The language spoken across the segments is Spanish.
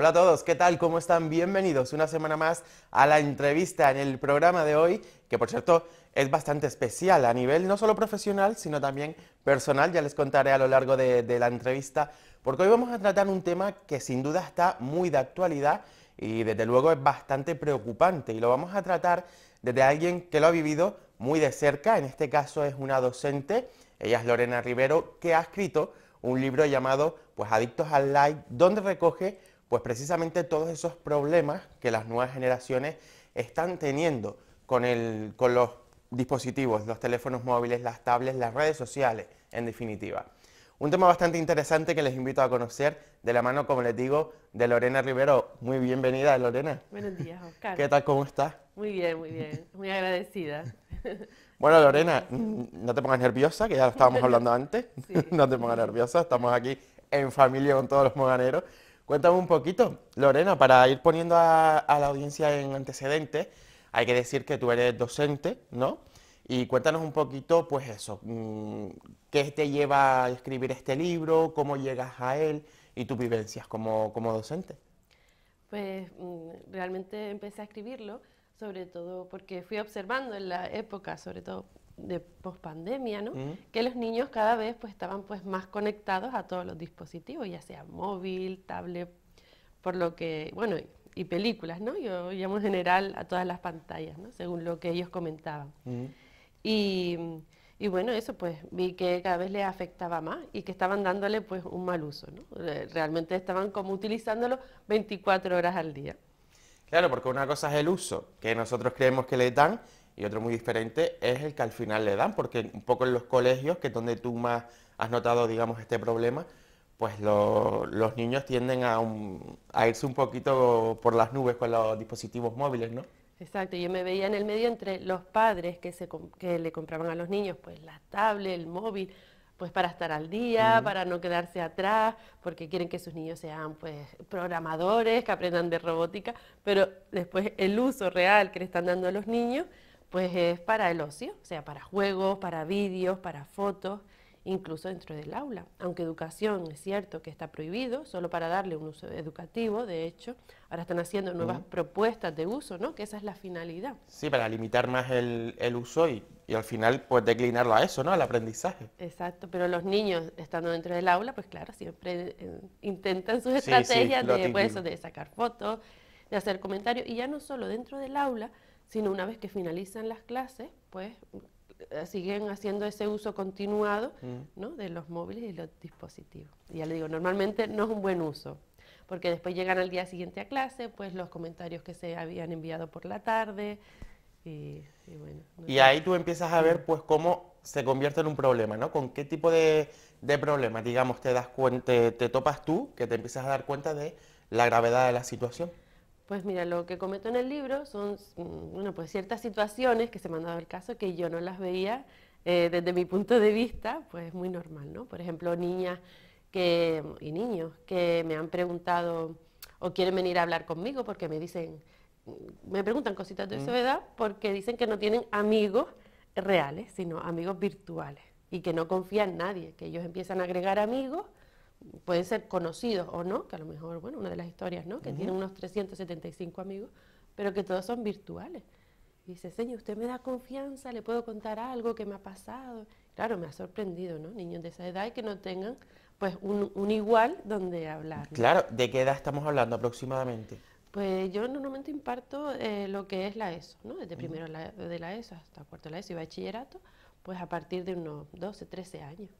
Hola a todos, ¿qué tal? ¿Cómo están? Bienvenidos una semana más a la entrevista en el programa de hoy, que por cierto es bastante especial a nivel no solo profesional, sino también personal, ya les contaré a lo largo de, la entrevista, porque hoy vamos a tratar un tema que sin duda está muy de actualidad y desde luego es bastante preocupante y lo vamos a tratar desde alguien que lo ha vivido muy de cerca, en este caso es una docente, ella es Lorena Rivero, que ha escrito un libro llamado pues Adictos al Like, donde recoge pues precisamente todos esos problemas que las nuevas generaciones están teniendo con, el, con los dispositivos, los teléfonos móviles, las tablets, las redes sociales, en definitiva. Un tema bastante interesante que les invito a conocer de la mano, como les digo, de Lorena Rivero. Muy bienvenida, Lorena. Buenos días, Oscar. ¿Qué tal? ¿Cómo estás? Muy bien, muy bien. Muy agradecida. Bueno, Lorena, no te pongas nerviosa, que ya lo estábamos hablando antes. No te pongas nerviosa, estamos aquí en familia con todos los moganeros. Cuéntame un poquito, Lorena, para ir poniendo a, la audiencia en antecedentes, hay que decir que tú eres docente, ¿no? Y cuéntanos un poquito, pues eso, mm, ¿qué te lleva a escribir este libro? ¿Cómo llegas a él? Y tus vivencias como, como docente. Pues mm, realmente empecé a escribirlo, sobre todo porque fui observando en la época, sobre todo de pospandemia, Que los niños cada vez pues estaban pues más conectados a todos los dispositivos, ya sea móvil, tablet, por lo que, bueno, y películas, ¿no? Yo llamo en general a todas las pantallas, ¿no? Según lo que ellos comentaban. Y, bueno, eso pues vi que cada vez les afectaba más y que estaban dándole pues un mal uso, Realmente estaban como utilizándolo 24 horas al día. Claro, porque una cosa es el uso que nosotros creemos que le dan y otro muy diferente es el que al final le dan, porque un poco en los colegios, que es donde tú más has notado, digamos, este problema, pues los niños tienden a, a, irse un poquito por las nubes con los dispositivos móviles, ¿no? Exacto, yo me veía en el medio entre los padres que, se, que le compraban a los niños, pues la tablet, el móvil, pues para estar al día, para no quedarse atrás, porque quieren que sus niños sean pues programadores, que aprendan de robótica, pero después el uso real que le están dando a los niños pues es para el ocio, o sea, para juegos, para vídeos, para fotos, incluso dentro del aula. Aunque educación es cierto que está prohibido, solo para darle un uso educativo, de hecho, ahora están haciendo nuevas propuestas de uso, ¿no? Que esa es la finalidad. Sí, para limitar más el, uso y, y, al final pues declinarlo a eso, ¿no? Al aprendizaje. Exacto, pero los niños estando dentro del aula, pues claro, siempre eh, intentan sus estrategias de, pues, de sacar fotos, de hacer comentarios, y ya no solo dentro del aula, sino una vez que finalizan las clases, pues eh, siguen haciendo ese uso continuado mm. ¿no? de los móviles y los dispositivos. Y ya le digo, normalmente no es un buen uso, porque después llegan al día siguiente a clase, pues los comentarios que se habían enviado por la tarde. Y, bueno. y ahí tú empiezas a ver pues cómo se convierte en un problema, ¿no? ¿Con qué tipo de, de problema, digamos, te das cuenta, te topas tú, que te empiezas a dar cuenta de la gravedad de la situación? Pues mira, lo que cometo en el libro son mm, bueno, pues ciertas situaciones que se me han dado el caso que yo no las veía eh, desde mi punto de vista, pues muy normal, ¿no? Por ejemplo, niñas y niños que me han preguntado o quieren venir a hablar conmigo porque me dicen, mm, me preguntan cositas de mm. su edad porque dicen que no tienen amigos reales, sino amigos virtuales y que no confían en nadie, que ellos empiezan a agregar amigos pueden ser conocidos o no, que a lo mejor, bueno, una de las historias, ¿no? Que tiene unos 375 amigos, pero que todos son virtuales. Y dice, señor, usted me da confianza, le puedo contar algo que me ha pasado. Claro, me ha sorprendido, ¿no? Niños de esa edad y que no tengan, pues, un, un igual donde hablar. Claro, ¿de qué edad estamos hablando aproximadamente? Pues yo normalmente imparto eh, lo que es la ESO, ¿no? Desde primero de la ESO hasta cuarto de la ESO y bachillerato, pues a partir de unos 12, 13 años.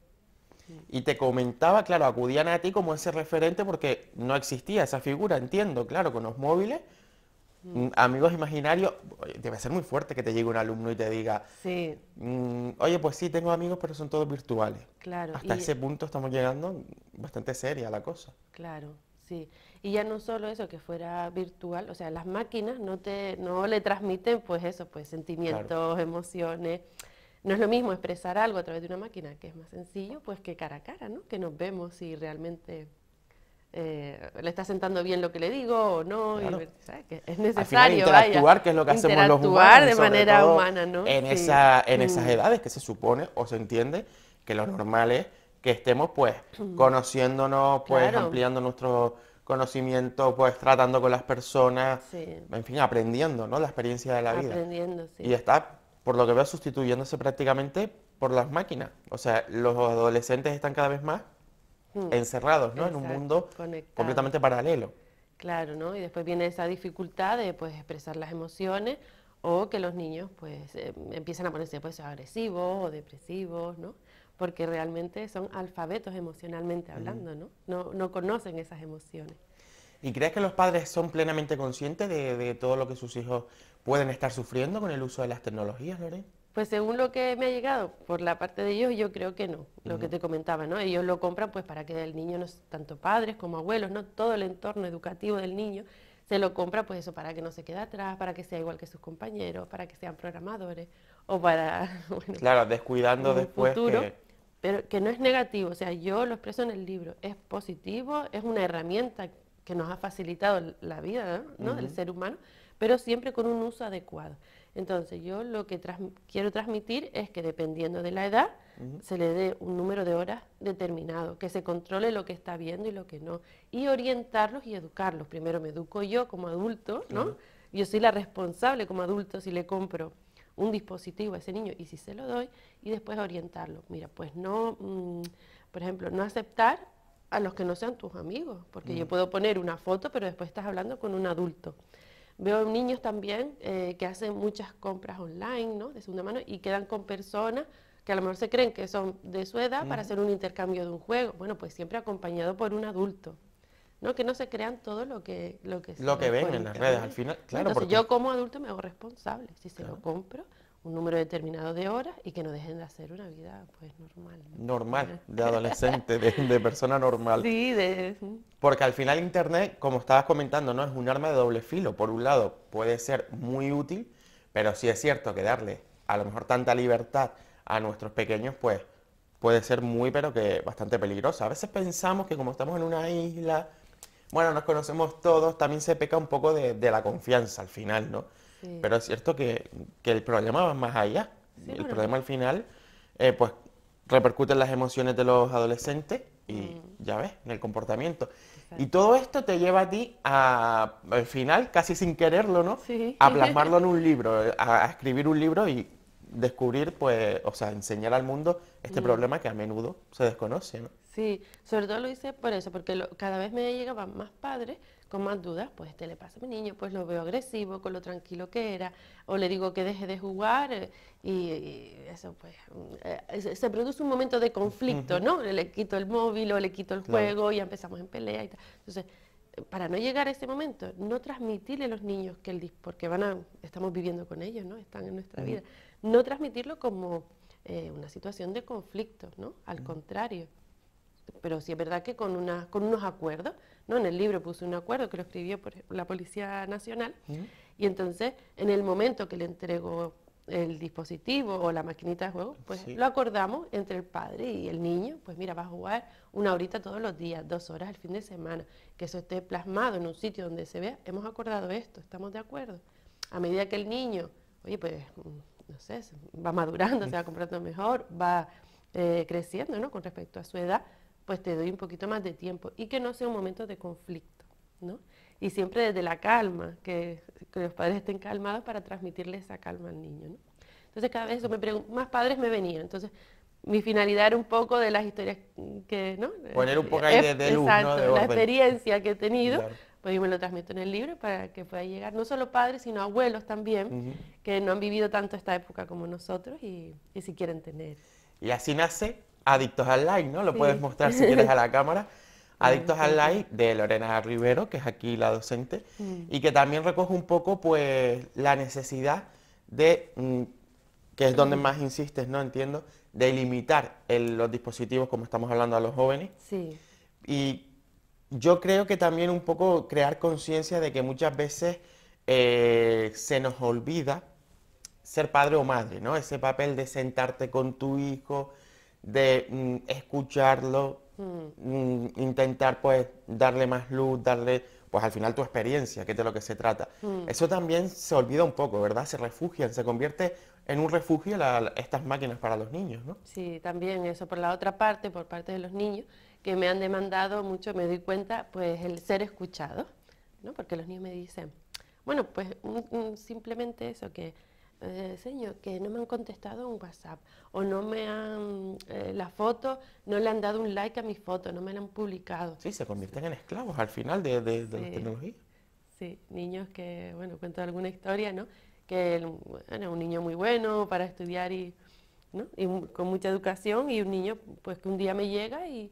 Y te comentaba, claro, acudían a ti como ese referente porque no existía esa figura, entiendo, claro, con los móviles. Mm. Mm, amigos imaginarios, debe ser muy fuerte que te llegue un alumno y te diga, sí. Mm, oye, pues sí, tengo amigos, pero son todos virtuales. Claro. Hasta ese punto estamos llegando bastante seria la cosa. Claro, sí. Y ya no solo eso, que fuera virtual, o sea, las máquinas no, te, no le transmiten, pues eso, pues sentimientos, emociones. No es lo mismo expresar algo a través de una máquina, que es más sencillo, pues que cara a cara, ¿no? Que nos vemos si realmente eh, le está sentando bien lo que le digo o no. es necesario. Al interactuar, que es lo que hacemos los humanos. de manera humana, ¿no? En, esa, en esas mm. edades que se supone o se entiende que lo normal es que estemos, pues, mm. conociéndonos, pues, ampliando nuestro conocimiento, pues, tratando con las personas, en fin, aprendiendo, ¿no? La experiencia de la vida. Aprendiendo, sí. Y está por lo que veo sustituyéndose prácticamente por las máquinas. O sea, los adolescentes están cada vez más hmm. encerrados, ¿no? en un mundo completamente paralelo. Claro, ¿no? Y después viene esa dificultad de pues, expresar las emociones o que los niños pues eh, empiezan a ponerse pues agresivos o depresivos, ¿no? Porque realmente son alfabetos emocionalmente hablando, ¿no? No, conocen esas emociones. ¿Y crees que los padres son plenamente conscientes de, de todo lo que sus hijos pueden estar sufriendo con el uso de las tecnologías, Lorena? Pues según lo que me ha llegado por la parte de ellos, yo creo que no, lo que te comentaba, ¿no? Ellos lo compran pues para que el niño, no, tanto padres como abuelos, ¿no? Todo el entorno educativo del niño se lo compra pues eso, para que no se quede atrás, para que sea igual que sus compañeros, para que sean programadores o para... claro, descuidando después futuro, Pero que no es negativo, o sea, yo lo expreso en el libro, es positivo, es una herramienta que nos ha facilitado la vida, Del ser humano, pero siempre con un uso adecuado. Entonces yo lo que quiero transmitir es que dependiendo de la edad se le dé un número de horas determinado, que se controle lo que está viendo y lo que no, y orientarlos y educarlos. Primero me educo yo como adulto, ¿no? Yo soy la responsable como adulto si le compro un dispositivo a ese niño y si se lo doy, y después orientarlo. Mira, pues no, mm, por ejemplo, no aceptar a los que no sean tus amigos, porque yo mm. puedo poner una foto, pero después estás hablando con un adulto. Veo niños también eh, que hacen muchas compras online, ¿no? De segunda mano y quedan con personas que a lo mejor se creen que son de su edad para hacer un intercambio de un juego. Bueno, pues siempre acompañado por un adulto. ¿no? Que no se crean todo lo que Lo que, lo que ven en las redes, al final. Claro, Entonces, yo como adulto me hago responsable. Si se lo compro, un número determinado de horas y que no dejen de hacer una vida pues normal. Normal, de adolescente, de, persona normal. Sí, de... Porque al final Internet, como estabas comentando, no es un arma de doble filo. Por un lado, puede ser muy útil, pero sí es cierto que darle a lo mejor tanta libertad a nuestros pequeños, pues puede ser muy, pero que bastante peligrosa. A veces pensamos que como estamos en una isla, bueno, nos conocemos todos, también se peca un poco de la confianza al final, ¿no? Pero es cierto que, que, el problema va más allá. el problema al final, eh, pues, repercute en las emociones de los adolescentes y, mm. ya ves, en el comportamiento. Y todo esto te lleva a ti al final, casi sin quererlo, ¿no? A plasmarlo en un libro, a, escribir un libro y descubrir, pues, o sea, enseñar al mundo este mm. problema que a menudo se desconoce, Sí, sobre todo lo hice por eso, porque cada vez me llegaban más padres con más dudas, pues este le pasa a mi niño, pues lo veo agresivo, con lo tranquilo que era, o le digo que deje de jugar y, eso pues mm, eh, se produce un momento de conflicto, ¿no? Le quito el móvil o le quito el juego y empezamos en pelea y tal. Entonces, para no llegar a ese momento, no transmitirle a los niños que el porque van a, estamos viviendo con ellos, ¿no? Están en nuestra vida. No transmitirlo como eh, una situación de conflicto, ¿no? Al contrario. Pero sí es verdad que con, una, con unos acuerdos ¿no? En el libro puse un acuerdo que lo escribió por la Policía Nacional y entonces en el momento que le entregó el dispositivo o la maquinita de juego, pues lo acordamos entre el padre y el niño, pues mira, va a jugar una horita todos los días, dos horas el fin de semana, que eso esté plasmado en un sitio donde se vea, hemos acordado esto, estamos de acuerdo. A medida que el niño, oye, pues, mm, no sé, va madurando, se va comprando mejor, va eh, creciendo, ¿no? Con respecto a su edad, pues te doy un poquito más de tiempo y que no sea un momento de conflicto, ¿no? Y siempre desde la calma, que, los padres estén calmados para transmitirle esa calma al niño, ¿no? Entonces cada vez más padres me venían, entonces mi finalidad era un poco de las historias que, ¿no? Poner un poco ahí de, de la experiencia que he tenido, pues yo me lo transmito en el libro para que pueda llegar no solo padres, sino abuelos también, que no han vivido tanto esta época como nosotros y si quieren tener. Y así nace Adictos al Like, ¿no? Lo puedes mostrar si quieres a la cámara. Adictos al Like de Lorena Rivero, que es aquí la docente, mm. y que también recoge un poco pues la necesidad de, mm, que es donde mm. más insistes, ¿no? Entiendo, de limitar los dispositivos, como estamos hablando a los jóvenes. Sí. Y yo creo que también un poco crear conciencia de que muchas veces eh, se nos olvida ser padre o madre, ¿no? Ese papel de sentarte con tu hijo, de mm, escucharlo, mm. Mm, intentar pues darle más luz, darle pues al final tu experiencia, que es de lo que se trata. Eso también se olvida un poco, ¿verdad? Se refugian, se convierte en un refugio estas máquinas para los niños, ¿no? Sí, también eso por la otra parte, por parte de los niños, que me han demandado mucho, me doy cuenta, pues el ser escuchado, ¿no? Porque los niños me dicen, bueno, pues simplemente eso, que eh, señor, que no me han contestado un WhatsApp o no me han, eh, la foto, no le han dado un like a mi foto, no me han publicado. Sí, se convierten en esclavos al final de, la tecnología. Sí, niños que, bueno, cuento alguna historia, ¿no? Que era un niño muy bueno para estudiar y, con mucha educación y un niño pues que un día me llega y,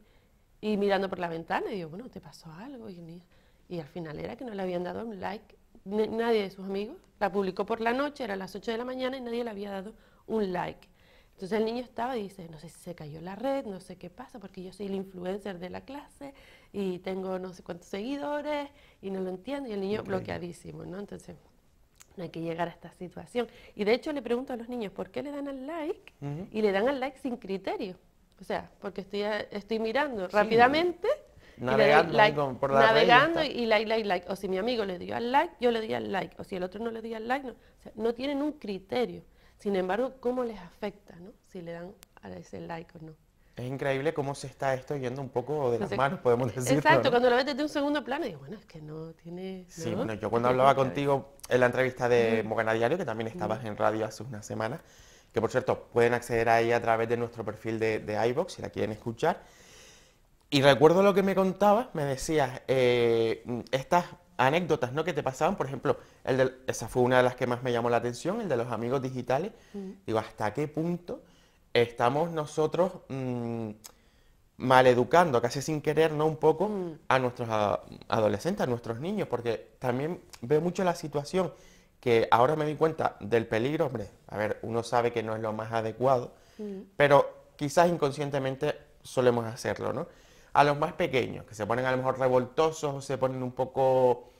mirando por la ventana y digo, bueno, ¿te pasó algo? y al final era que no le habían dado un like nadie de sus amigos, la publicó por la noche, era las 8 de la mañana y nadie le había dado un like. Entonces el niño estaba y dice, no sé si se cayó la red, no sé qué pasa, porque yo soy el influencer de la clase y tengo no sé cuántos seguidores y no lo entiendo. Y el niño bloqueadísimo, ¿no? Entonces no hay que llegar a esta situación. Y de hecho le pregunto a los niños, ¿por qué le dan al like? Y le dan al like sin criterio. O sea, porque estoy, estoy mirando rápidamente. Navegando, y like, like, like, O si mi amigo le dio al like, yo le di al like. O si el otro no le dio al like, no. no tienen un criterio. Sin embargo, ¿cómo les afecta si le dan a ese like o no? Es increíble cómo se está esto yendo un poco de las manos, podemos decir Exacto, cuando lo ves desde un segundo plano, digo, bueno, es que no tiene... Sí, bueno, yo cuando hablaba contigo en la entrevista de Mogana Diario, que también estabas en radio hace unas semanas, que por cierto, pueden acceder ahí a través de nuestro perfil de, de iVox, si la quieren escuchar, y recuerdo lo que me contabas, me decías, eh, estas anécdotas ¿no? que te pasaban, por ejemplo, el esa fue una de las que más me llamó la atención, el de los amigos digitales. Mm. Digo, ¿hasta qué punto estamos nosotros mm, maleducando, casi sin querer, ¿no? Un poco mm. a nuestros adolescentes, a nuestros niños, porque también veo mucho la situación que ahora me di cuenta del peligro, hombre, a ver, uno sabe que no es lo más adecuado, pero quizás inconscientemente solemos hacerlo, ¿no? a los más pequeños, que se ponen a lo mejor revoltosos o se ponen un poco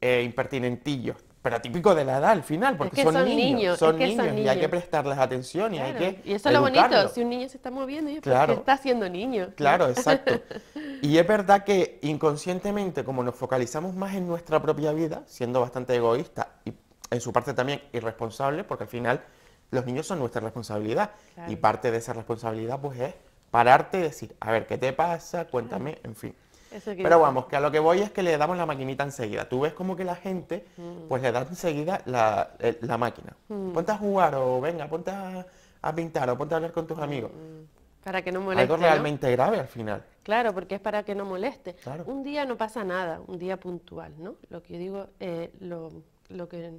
eh, impertinentillos, pero típico de la edad al final, porque son, niños, son, niños, y hay que prestarles atención y hay que Y eso es lo bonito, si un niño se está moviendo, y pues, está siendo niño. Claro, exacto. y es verdad que inconscientemente, como nos focalizamos más en nuestra propia vida, siendo bastante egoísta y en su parte también irresponsable, porque al final los niños son nuestra responsabilidad y parte de esa responsabilidad pues es pararte y decir, a ver, ¿qué te pasa? Cuéntame, en fin. Pero vamos, que a lo que voy es que le damos la maquinita enseguida. Tú ves como que la gente, pues le da enseguida la, máquina. Ponte a jugar o venga, ponte a, pintar o ponte a hablar con tus amigos. Para que no moleste. Algo realmente grave al final. Claro, porque es para que no moleste. Un día no pasa nada, un día puntual, ¿no? Lo que yo digo, eh, lo, lo que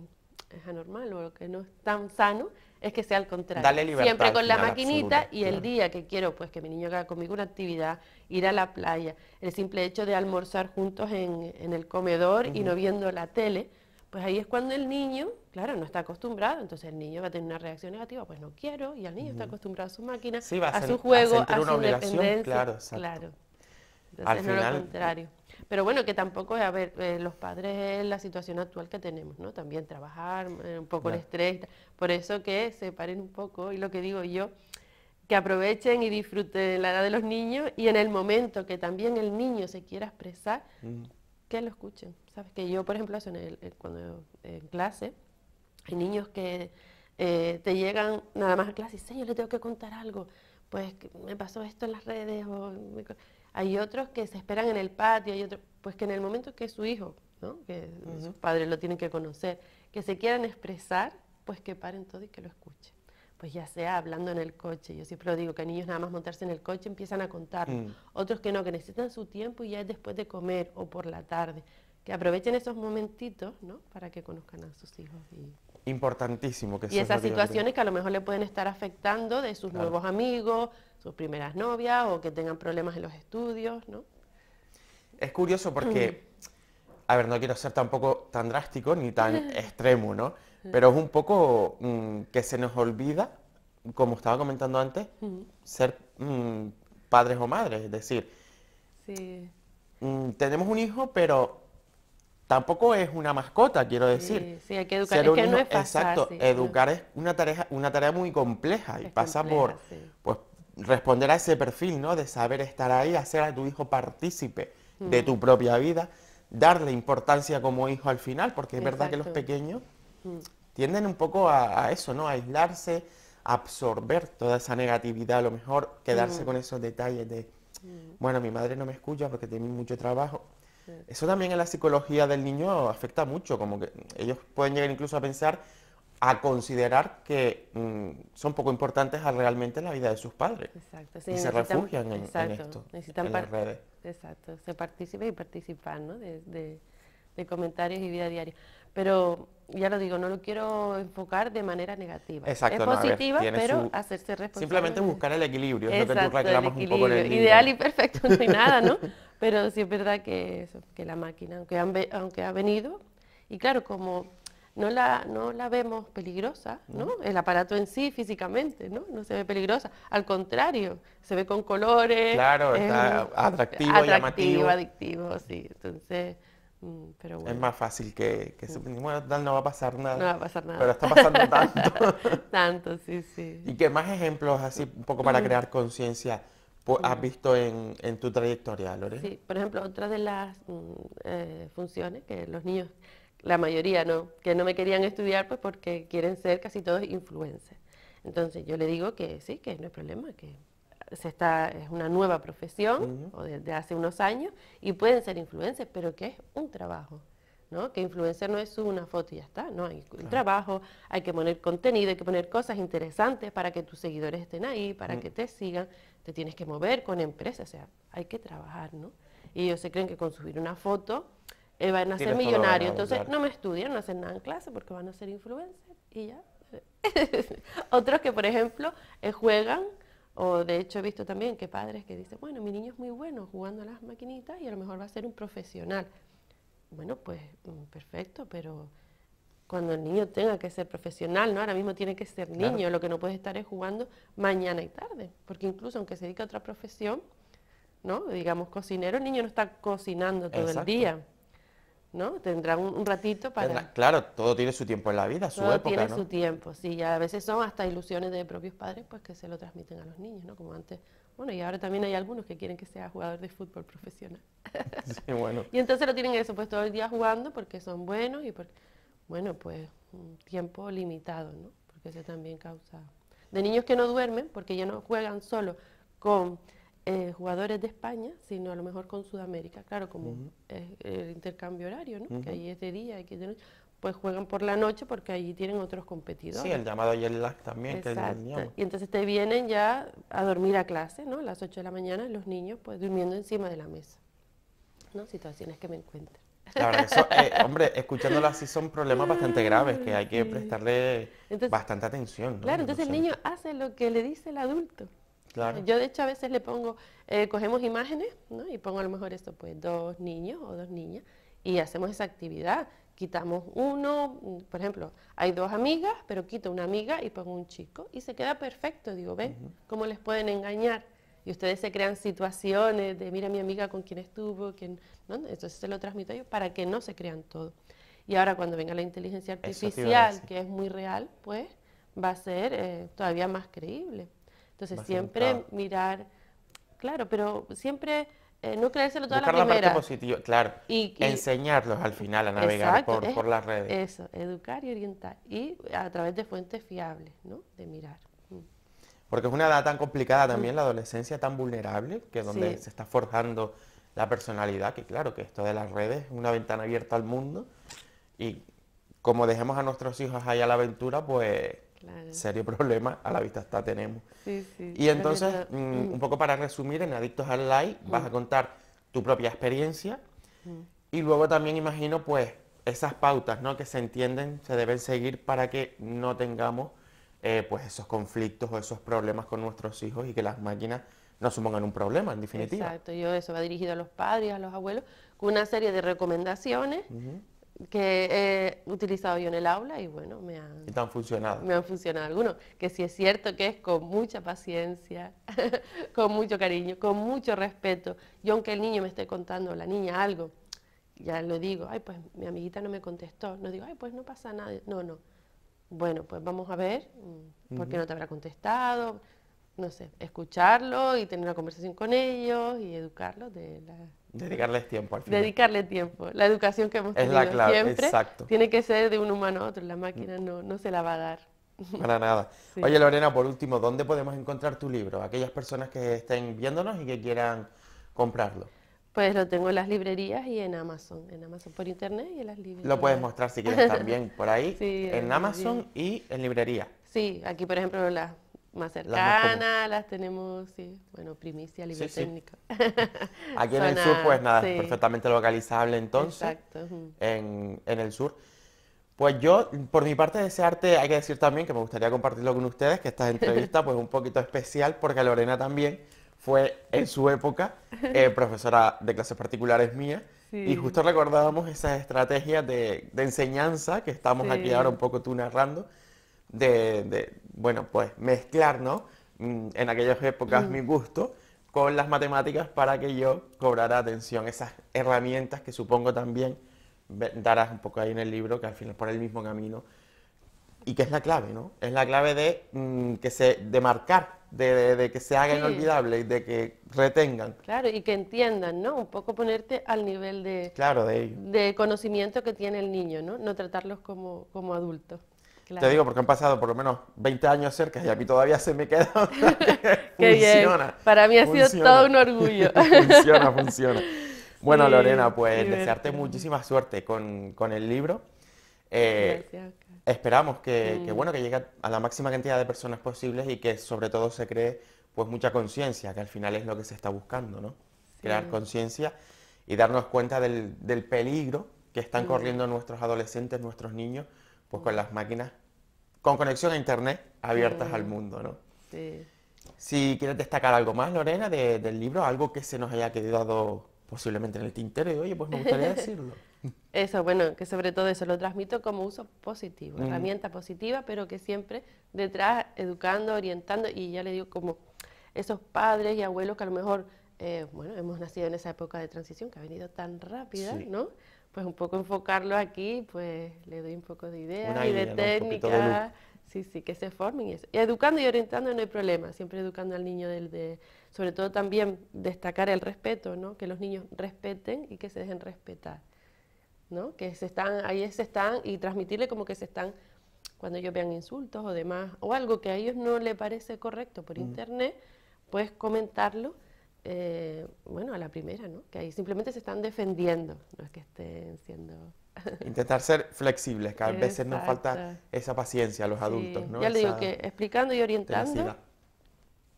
es anormal o lo que no es tan sano es que sea al contrario. Siempre con la maquinita y el día que quiero pues que mi niño haga conmigo una actividad, ir a la playa, el simple hecho de almorzar juntos en, en el comedor y no viendo la tele, pues ahí es cuando el niño, claro, no está acostumbrado, entonces el niño va a tener una reacción negativa, pues no quiero, y el niño está acostumbrado a su máquina, a, su juego, a, su independencia. Claro, claro. Al lo contrario. Pero bueno, que tampoco es, a ver, eh, los padres es la situación actual que tenemos, ¿no? También trabajar, eh, un poco el estrés. Por eso que se paren un poco, y lo que digo yo, que aprovechen y disfruten la edad de los niños y en el momento que también el niño se quiera expresar, mm. que lo escuchen. Sabes que yo, por ejemplo, eh, cuando en clase, hay niños que te llegan nada más a clase y dicen, yo le tengo que contar algo, pues me pasó esto en las redes. O, hay otros que se esperan en el patio, hay otros, pues que en el momento que su hijo, que sus padres lo tienen que conocer, que se quieran expresar, pues que paren todo y que lo escuchen. Pues ya sea hablando en el coche, yo siempre lo digo, que niños nada más montarse en el coche empiezan a contar. Mm. Otros que no, que necesitan su tiempo y ya es después de comer o por la tarde. Que aprovechen esos momentitos, ¿no? Para que conozcan a sus hijos. Importantísimo que Y esas situaciones que a lo mejor le pueden estar afectando de sus nuevos amigos, sus primeras novias o que tengan problemas en los estudios, ¿no? Es curioso porque, a ver, no quiero ser tampoco tan drástico ni tan extremo, ¿no? Pero es un poco mm, que se nos olvida, como estaba comentando antes, ser mm, padres o madres, es decir, mm, tenemos un hijo, pero tampoco es una mascota, quiero decir. Sí, hay que educar. Ser es que no es fácil. Exacto, educar es una tarea, una tarea muy compleja y pasa por, pues, responder a ese perfil, ¿no? De saber estar ahí, hacer a tu hijo partícipe de mm. tu propia vida, darle importancia como hijo al final, porque es verdad que los pequeños mm. tienden un poco a, eso, ¿no? A aislarse, absorber toda esa negatividad, a lo mejor quedarse mm. con esos detalles de, bueno, mi madre no me escucha porque tiene mucho trabajo. Eso también en la psicología del niño afecta mucho, como que ellos pueden llegar incluso a pensar a considerar que mm, son poco importantes a realmente la vida de sus padres. Exacto. Sí, y se refugian en, exacto, esto, necesitan en las redes. Exacto, se participa y participan de, comentarios y vida diaria. Pero ya lo digo, no lo quiero enfocar de manera negativa. Exacto, es positiva, pero hacerse responsable. Simplemente buscar el equilibrio, exacto, que un poco Ideal y perfecto, no hay nada, ¿no? Pero sí es verdad que, que la máquina, aunque ha venido, y claro, como no la, no la vemos peligrosa, ¿no? El aparato en sí físicamente, ¿no? No se ve peligrosa. Al contrario, se ve con colores. Claro, está atractivo, atractivo llamativo. adictivo, sí. Entonces, mm, pero bueno. Es más fácil que, se, mm. no va a pasar nada. No va a pasar nada. Pero está pasando tanto. tanto, sí, sí. ¿Y qué más ejemplos así, un poco para mm. crear conciencia, has visto en, tu trayectoria, Lore? Sí, por ejemplo, otra de las eh, funciones que los niños la mayoría no, que no me querían estudiar pues porque quieren ser casi todos influencers. Entonces yo le digo que sí, que no hay problema, que se está, es una nueva profesión o desde de hace unos años y pueden ser influencers, pero que es un trabajo. ¿no? Que influencer no es una foto y ya está, no, hay un trabajo, hay que poner contenido, hay que poner cosas interesantes para que tus seguidores estén ahí, para mm. que te sigan, te tienes que mover con empresas, o sea, hay que trabajar, ¿no? Y ellos se creen que con subir una foto eh, van a ser millonarios. Entonces, no me estudian, no hacen nada en clase porque van a ser influencers y ya. Otros que, por ejemplo, eh, juegan, o de hecho he visto también que padres que dicen, bueno, mi niño es muy bueno jugando a las maquinitas y a lo mejor va a ser un profesional. Bueno, pues mm, perfecto, pero cuando el niño tenga que ser profesional, ¿no? Ahora mismo tiene que ser niño, lo que no puede estar es jugando mañana y tarde, porque incluso aunque se dedique a otra profesión, ¿no? Digamos cocinero, el niño no está cocinando todo el día. ¿no? Tendrán un, ratito para... claro, todo tiene su tiempo en la vida, su todo tiene su tiempo, sí, a veces son hasta ilusiones de propios padres pues que se lo transmiten a los niños, ¿no? Como antes, bueno, y ahora también hay algunos que quieren que sea jugador de fútbol profesional. bueno. y entonces lo tienen eso, pues todo el día jugando porque son buenos y porque, bueno, pues un tiempo limitado, ¿no? Porque eso también causa... De niños que no duermen porque ya no juegan solo con eh, jugadores de España, sino a lo mejor con Sudamérica. Claro, como el intercambio horario, ¿no? que ahí es de día, pues juegan por la noche porque allí tienen otros competidores. Sí, el llamado jet lag también. y entonces te vienen ya a dormir a clase, ¿no? A las 8 de la mañana, los niños pues durmiendo encima de la mesa. ¿No? Situaciones que me encuentro. claro eso, eh, hombre, escuchándolo así son problemas bastante graves que hay que prestarle bastante atención. Claro, entonces el niño hace lo que le dice el adulto. Yo de hecho a veces le pongo, eh, cogemos imágenes y pongo a lo mejor esto, pues dos niños o dos niñas y hacemos esa actividad. Quitamos uno, por ejemplo, hay dos amigas, pero quito una amiga y pongo un chico y se queda perfecto. Digo, ven, ¿cómo les pueden engañar? Y ustedes se crean situaciones de, mira mi amiga con quién estuvo, entonces se lo transmito ellos para que no se crean todo. Y ahora cuando venga la inteligencia artificial, que es muy real, pues va a ser eh, todavía más creíble. Entonces siempre mirar, claro, pero siempre eh, no creérselo toda Buscar la primera. La parte positiva, claro. Y, enseñarlos al final a navegar por, las redes. Eso, educar y orientar. Y a través de fuentes fiables, ¿no? De mirar. Mm. Porque es una edad tan complicada también, mm. la adolescencia tan vulnerable, que es donde se está forjando la personalidad, que claro, que esto de las redes es una ventana abierta al mundo. Y como dejemos a nuestros hijos ahí a la aventura, pues Serio problema, a la vista está tenemos. y entonces, mm, mm. un poco para resumir, en Adictos al Light mm. vas a contar tu propia experiencia y luego también imagino pues esas pautas ¿no? que se entienden, se deben seguir para que no tengamos eh, pues esos conflictos o esos problemas con nuestros hijos y que las máquinas no supongan un problema, en definitiva. Exacto, yo eso va dirigido a los padres, a los abuelos, con una serie de recomendaciones que he utilizado yo en el aula y bueno, me han, funcionado. Me han funcionado algunos, que si es cierto que es con mucha paciencia, con mucho cariño, con mucho respeto. Yo aunque el niño me esté contando, la niña algo, ya lo digo, ay pues mi amiguita no me contestó, no digo, ay pues no pasa nada, no, no. Bueno, pues vamos a ver, mm, por qué no te habrá contestado, no sé, escucharlo y tener una conversación con ellos y educarlos de Dedicarles tiempo al final. Dedicarle tiempo. La educación que hemos es la clave, siempre tiene que ser de un humano a otro. La máquina no, se la va a dar. Para nada. Oye, Lorena, por último, ¿dónde podemos encontrar tu libro? Aquellas personas que estén viéndonos y que quieran comprarlo. Pues lo tengo en las librerías y en Amazon. En Amazon por internet y en las librerías. Lo puedes mostrar si quieres también por ahí. en Amazon y en librería. Sí, aquí por ejemplo la más cercanas, las, tenemos, sí, bueno, primicia, libre técnica Aquí en el sur, pues nada, perfectamente localizable entonces. Exacto. En, en, el sur. Pues yo, por mi parte, ese arte, hay que decir también que me gustaría compartirlo con ustedes, que esta entrevista pues un poquito especial, porque Lorena también fue en su época eh, profesora de clases particulares mía. Y justo recordábamos esas estrategias de, de enseñanza que estamos aquí ahora un poco tú narrando, de bueno, pues mezclar, mm, En aquellas épocas mm. mi gusto con las matemáticas para que yo cobrara atención. Esas herramientas que supongo también darás un poco ahí en el libro, que al final es por el mismo camino, y que es la clave, ¿no? Es la clave de, mm, que se, de marcar, de, que se haga inolvidable y de que retengan. Claro, y que entiendan, ¿no? Un poco ponerte al nivel de, claro, de, conocimiento que tiene el niño, ¿no? No tratarlos como adultos. Te digo porque han pasado por lo menos 20 años cerca y a mí todavía se me queda. que funciona. Bien. Para mí ha sido todo un orgullo. funciona, funciona. Bueno, Lorena, pues desearte muchísima suerte con, con el libro. Eh, Gracias. Esperamos que, que, bueno, que llegue a la máxima cantidad de personas posibles y que sobre todo se cree pues mucha conciencia, que al final es lo que se está buscando, ¿no? Crear conciencia y darnos cuenta del, del peligro que están corriendo nuestros adolescentes, nuestros niños, pues con las máquinas con conexión a internet abiertas al mm. mundo, ¿no? Si quieres destacar algo más, Lorena, del libro, algo que se nos haya quedado posiblemente en el tintero y oye, pues me gustaría decirlo. Eso, bueno, que sobre todo eso lo transmito como uso positivo, mm. herramienta positiva, pero que siempre detrás educando, orientando y ya le digo como esos padres y abuelos que a lo mejor, eh, bueno, hemos nacido en esa época de transición que ha venido tan rápida, ¿no? pues un poco enfocarlo aquí, pues le doy un poco de ideas y de técnica. técnicas, sí, sí, que se formen y educando y orientando no hay problema, siempre educando al niño del de, sobre todo también destacar el respeto, ¿no? Que los niños respeten y que se dejen respetar, ¿no? Que se están, ahí se están y transmitirle como que se están cuando ellos vean insultos o demás, o algo que a ellos no le parece correcto por mm. internet, puedes comentarlo eh, bueno, a la primera, ¿no? Que ahí simplemente se están defendiendo, no es que estén siendo... Intentar ser flexibles, que a veces nos falta esa paciencia a los adultos, ¿no? Ya le digo que explicando y orientando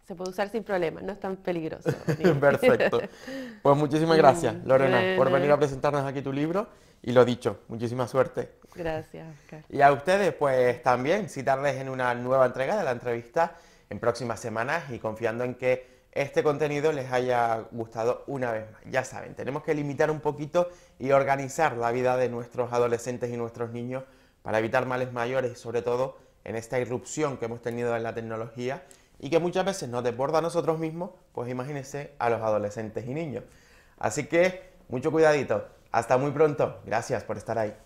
se puede usar sin problema, no es tan peligroso. Perfecto. Pues muchísimas mm, gracias, Lorena, por venir a presentarnos aquí tu libro. Y lo dicho, muchísima suerte. Gracias, Y a ustedes, pues también, citarles en una nueva entrega de la entrevista en próximas semanas y confiando en que este contenido les haya gustado una vez más. Ya saben, tenemos que limitar un poquito y organizar la vida de nuestros adolescentes y nuestros niños para evitar males mayores y sobre todo en esta irrupción que hemos tenido en la tecnología y que muchas veces nos desborda a nosotros mismos, pues imagínense a los adolescentes y niños. Así que mucho cuidadito. Hasta muy pronto. Gracias por estar ahí.